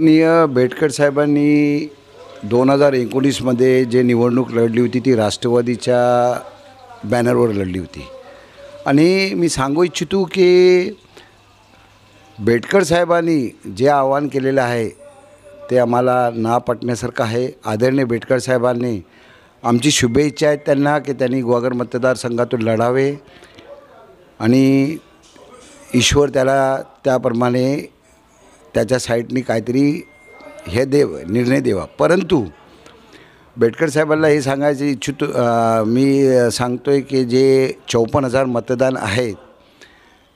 माननीय बेटकर साहेबांनी दोन हजार एकोणीसमध्ये जे निवडणूक लढली होती ती राष्ट्रवादीच्या बॅनरवर लढली होती आणि मी सांगू इच्छितो की बेटकर साहेबांनी जे आव्हान केलेलं आहे ते आम्हाला ना पटण्यासारखं आहे आदरणीय बेटकर साहेबांनी आमची शुभेच्छा आहेत त्यांना की त्यांनी ग्वागर मतदारसंघातून लढावे आणि ईश्वर त्याला त्याप्रमाणे त्याच्या साईडनी काहीतरी हे देव निर्णय देवा परंतु बेटकर साहेबांना हे सांगायचं इच्छितो मी सांगतो आहे की जे चौपन्न हजार मतदान आहेत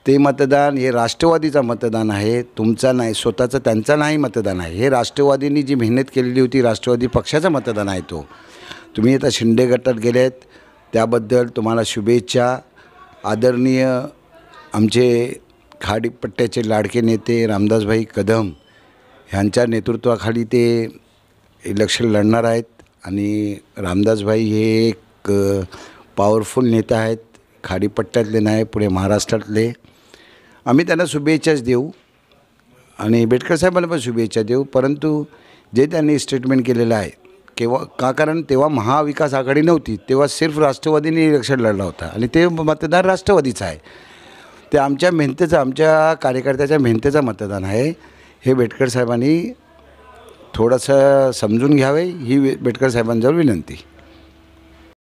ते मतदान हे राष्ट्रवादीचं मतदान आहे तुमचा नाही स्वतःचं त्यांचा नाही मतदान आहे हे राष्ट्रवादींनी जी मेहनत केलेली होती राष्ट्रवादी पक्षाचं मतदान आहे तो तुम्ही आता शिंदे गटात गेलेत त्याबद्दल तुम्हाला शुभेच्छा आदरणीय आमचे खाडीपट्ट्याचे लाडके नेते रामदासभाई कदम ह्यांच्या नेतृत्वाखाली ते इलेक्शन लढणार आहेत आणि रामदासभाई हे एक पॉवरफुल नेता आहेत खाडीपट्ट्यातले नाही पुढे महाराष्ट्रातले आम्ही त्यांना शुभेच्छाच देऊ आणि बेटकर साहेबांना पण शुभेच्छा देऊ परंतु जे त्यांनी स्टेटमेंट केलेलं आहे केव्हा का कारण तेव्हा महाविकास आघाडी नव्हती तेव्हा सिर्फ राष्ट्रवादीने इलेक्शन लढला होता आणि ते मतदार राष्ट्रवादीचा आहे ते आमच्या मेहनतेचं आमच्या कार्यकर्त्याच्या मेहनतेचं मतदान आहे हे बेटकर साहेबांनी थोडंसं समजून घ्यावे ही बेटकर साहेबांजवळ विनंती